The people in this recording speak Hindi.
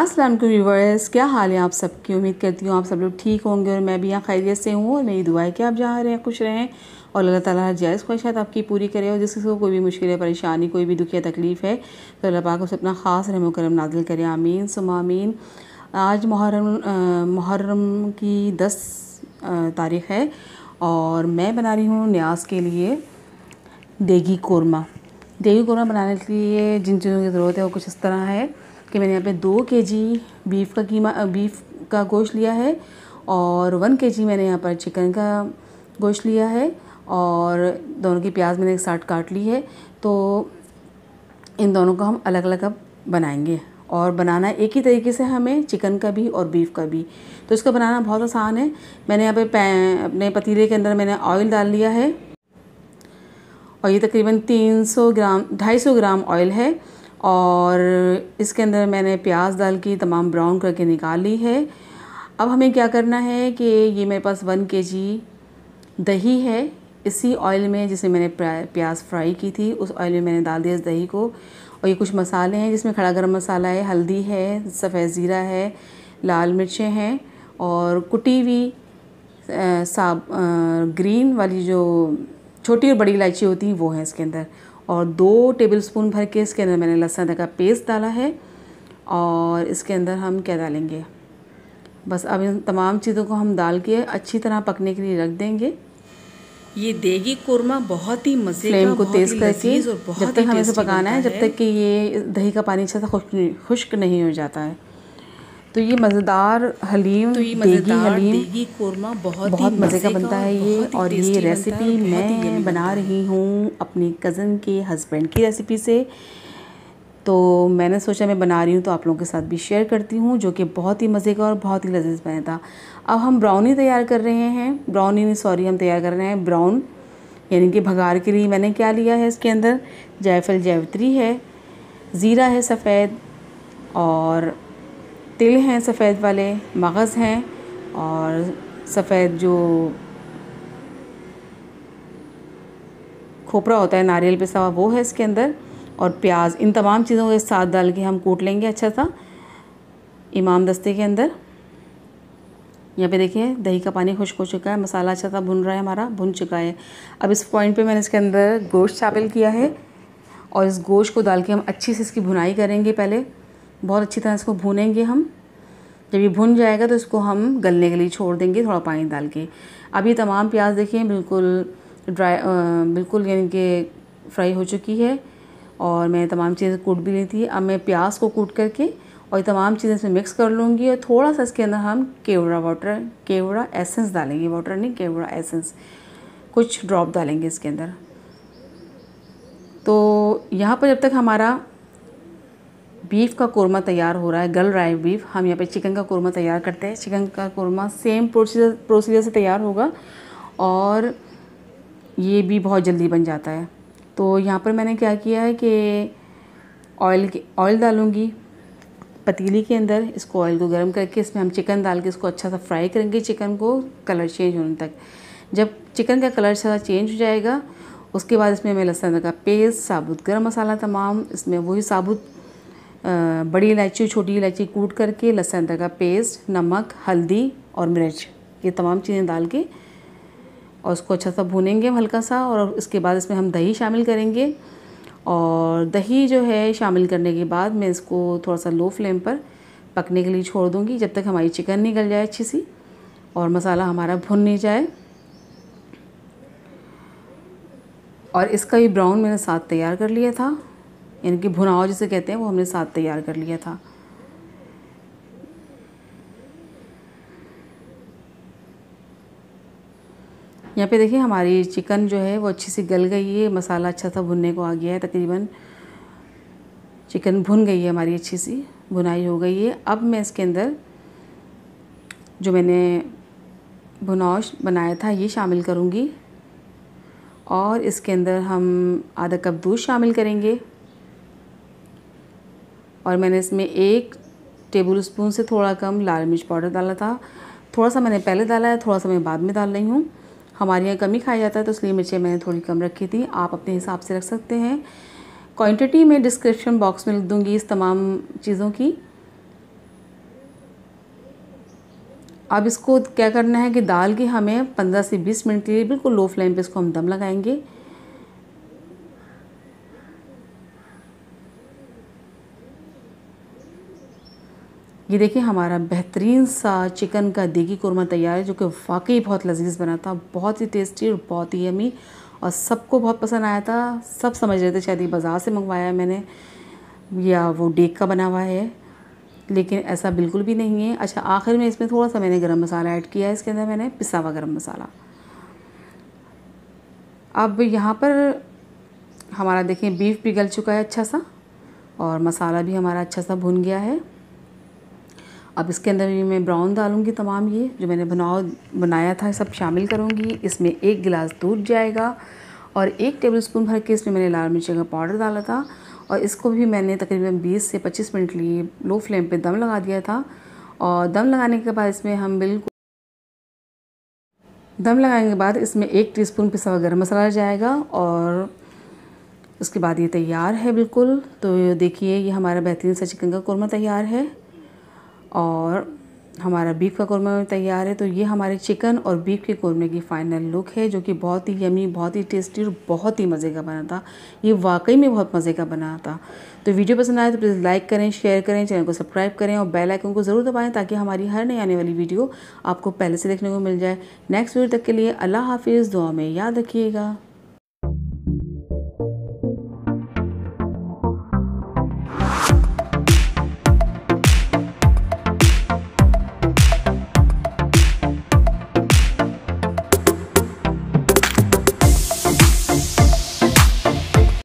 असलम व्यूवर्स क्या हाल है आप सबकी उम्मीद करती हूँ आप सब लोग ठीक होंगे और मैं भी यहाँ खैरियत से हूँ और मेरी दुआ है कि आप जहाँ रहें खुश रहें और अल्लाह ताला हर जायज़ ख्वाहिशात आपकी पूरी करे और जिससे कोई भी मुश्किल है परेशानी कोई भी दुख तकलीफ़ है तो अल्लाह पाक उसे अपना ख़ास रहम करम नाजिल करे आमीन सुमामीन आज मुहर्रम मुहर्रम की दस तारीख़ है और मैं बना रही हूँ न्याज के लिए देगी कौरमा देगी कौरमा बनाने के लिए जिन चीज़ों की ज़रूरत है वो कुछ इस तरह है कि मैंने यहाँ पे दो के जी बीफ का कीमा बीफ का गोश्त लिया है और वन के जी मैंने यहाँ पर चिकन का गोश्त लिया है और दोनों की प्याज मैंने एक साथ काट ली है तो इन दोनों को हम अलग अलग अब बनाएंगे और बनाना एक ही तरीके से हमें चिकन का भी और बीफ का भी तो इसका बनाना बहुत आसान है मैंने यहाँ पे अपने पतीले के अंदर मैंने ऑयल डाल लिया है और ये तकरीबन 300 ग्राम 250 ग्राम ऑयल है और इसके अंदर मैंने प्याज डाल के तमाम ब्राउन करके निकाल ली है अब हमें क्या करना है कि ये मेरे पास वन के जी दही है इसी ऑयल में जिसे मैंने प्याज फ्राई की थी उस ऑयल में मैंने डाल दिया इस दही को और ये कुछ मसाले हैं जिसमें खड़ा गर्म मसाला है हल्दी है सफ़ेद ज़ीरा है लाल मिर्चें हैं और कुटी हुई साब ग्रीन वाली जो छोटी और बड़ी इलायची होती है वो है इसके अंदर और दो टेबलस्पून भर के इसके अंदर मैंने लहसुन अदरक का पेस्ट डाला है और इसके अंदर हम क्या डालेंगे बस अब इन तमाम चीज़ों को हम डाल के अच्छी तरह पकने के लिए रख देंगे ये देगी कोरमा बहुत ही मज़े फ्लेम को तेज़ करके जब तक हमें इसे पकाना है जब तक कि ये दही का पानी अच्छा सा खुश्क नहीं हो जाता है तो ये मज़ेदार हलीम तो ये मज़ेदार हलीम देगी कोरमा बहुत बहुत मज़े का बनता है ये और ये रेसिपी मैं बना रही हूँ अपने कज़न के हस्बैंड की रेसिपी से तो मैंने सोचा मैं बना रही हूँ तो आप लोगों के साथ भी शेयर करती हूँ जो कि बहुत ही मज़े का और बहुत ही लजीज बना था अब हम ब्राउनी तैयार कर रहे हैं ब्राउनी नहीं सॉरी हम तैयार कर रहे हैं ब्राउन यानी कि भगार के लिए मैंने क्या लिया है इसके अंदर जायफल जैवत्री है ज़ीरा है सफ़ेद और तिल हैं सफ़ेद वाले मगज़ हैं और सफ़ेद जो खोपरा होता है नारियल पे सवा वो है इसके अंदर और प्याज इन तमाम चीज़ों के साथ डाल के हम कूट लेंगे अच्छा सा इमाम दस्ते के अंदर यहाँ पे देखिए दही का पानी खुश्क हो चुका है मसाला अच्छा सा भुन रहा है हमारा भुन चुका है अब इस पॉइंट पे मैंने इसके अंदर गोश्त शामिल किया है और इस गोश्त को डाल के हम अच्छी से इसकी भुनाई करेंगे पहले बहुत अच्छी तरह इसको भूनेंगे हम जब ये भुन जाएगा तो इसको हम गलने के लिए छोड़ देंगे थोड़ा पानी डाल के अब ये तमाम प्याज देखिए बिल्कुल ड्राई बिल्कुल यानी कि फ्राई हो चुकी है और मैं तमाम चीज़ें कूट भी ली थी अब मैं प्याज को कूट करके और ये तमाम चीज़ें इसमें मिक्स कर लूँगी और थोड़ा सा इसके अंदर हम केवड़ा वाटर केवड़ा एसेंस डालेंगे वाटर नहीं केवड़ा एसेंस कुछ ड्रॉप डालेंगे इसके अंदर तो यहाँ पर जब तक हमारा बीफ का कोरमा तैयार हो रहा है गल रहा है बीफ हम यहाँ पे चिकन का कोरमा तैयार करते हैं चिकन का कोरमा सेम प्रोसीजर प्रोसीजर से तैयार होगा और ये भी बहुत जल्दी बन जाता है तो यहाँ पर मैंने क्या किया है कि ऑयल के ऑयल डालूँगी पतीली के अंदर इसको ऑयल को गर्म करके इसमें हम चिकन डाल के इसको अच्छा सा फ्राई करेंगे चिकन को कलर चेंज होने तक जब चिकन का कलर अच्छा चेंज हो जाएगा उसके बाद इसमें मैं लहसुन का पेस्ट साबुत गर्म मसाला तमाम इसमें वही साबुत बड़ी इलायची छोटी इलायची कूट करके लहसुन अदरक का पेस्ट नमक हल्दी और मिर्च ये तमाम चीज़ें डाल के और उसको अच्छा सा भूनेंगे हम हल्का सा और इसके बाद इसमें हम दही शामिल करेंगे और दही जो है शामिल करने के बाद मैं इसको थोड़ा सा लो फ्लेम पर पकने के लिए छोड़ दूँगी जब तक हमारी चिकन निकल जाए अच्छी सी और मसाला हमारा भुन नहीं जाए और इसका भी ब्राउन मैंने साथ तैयार कर लिया था यानी कि भुनाव जिसे कहते हैं वो हमने साथ तैयार कर लिया था यहाँ पे देखिए हमारी चिकन जो है वो अच्छी सी गल गई है मसाला अच्छा सा भुनने को आ गया है तकरीबन चिकन भुन गई है हमारी अच्छी सी भुनाई हो गई है अब मैं इसके अंदर जो मैंने भुनाश बनाया था ये शामिल करूँगी और इसके अंदर हम आधा कप दूध शामिल करेंगे और मैंने इसमें एक टेबल स्पून से थोड़ा कम लाल मिर्च पाउडर डाला था थोड़ा सा मैंने पहले डाला है थोड़ा सा मैं बाद में डाल रही हूँ हमारे यहाँ कम ही खाया जाता है तो इसलिए मिर्चें मैंने थोड़ी कम रखी थी आप अपने हिसाब से रख सकते हैं क्वांटिटी मैं डिस्क्रिप्शन बॉक्स में लिख दूँगी इस तमाम चीज़ों की अब इसको क्या करना है कि दाल के हमें 15 से 20 मिनट के लिए बिल्कुल लो फ्लेम पे इसको हम दम लगाएंगे ये देखिए हमारा बेहतरीन सा चिकन का देगी कोरमा तैयार है जो कि वाकई बहुत लजीज बना था बहुत ही टेस्टी और बहुत ही अमी और सबको बहुत पसंद आया था सब समझ रहे थे शायद ये बाज़ार से मंगवाया है मैंने या वो डेक का बना हुआ है लेकिन ऐसा बिल्कुल भी नहीं है अच्छा आखिर में इसमें थोड़ा सा मैंने गर्म मसाला ऐड किया है इसके अंदर मैंने पिसा हुआ गर्म मसाला अब यहाँ पर हमारा देखें बीफ पिघल चुका है अच्छा सा और मसाला भी हमारा अच्छा सा भुन गया है अब इसके अंदर मैं ब्राउन डालूंगी तमाम ये जो मैंने बनाओ बनाया था सब शामिल करूँगी इसमें एक गिलास दूध जाएगा और एक टेबल स्पून भर के इसमें मैंने लाल मिर्ची का पाउडर डाला था और इसको भी मैंने तकरीबन 20 से 25 मिनट लिए लो फ्लेम पे दम लगा दिया था और दम लगाने के बाद इसमें हम बिल्कुल दम लगाने के बाद इसमें एक टी स्पून पिसा हुआ गर्म मसाला जाएगा और उसके बाद ये तैयार है बिल्कुल तो देखिए ये हमारा बेहतरीन सा चिकन का कौरमा तैयार है और हमारा बीफ का कौरमा तैयार है तो ये हमारे चिकन और बीफ के कौरमे की फ़ाइनल लुक है जो कि बहुत ही यमी बहुत ही टेस्टी और बहुत ही मज़े का बना था ये वाकई में बहुत मज़े का बना था तो वीडियो पसंद आए तो प्लीज़ लाइक करें शेयर करें चैनल को सब्सक्राइब करें और बेल आइकन को ज़रूर दबाएँ ताकि हमारी हर नई आने वाली वीडियो आपको पहले से देखने को मिल जाए नेक्स्ट वीडियो तक के लिए अल्लाह हाफिज़ दुआ में याद रखिएगा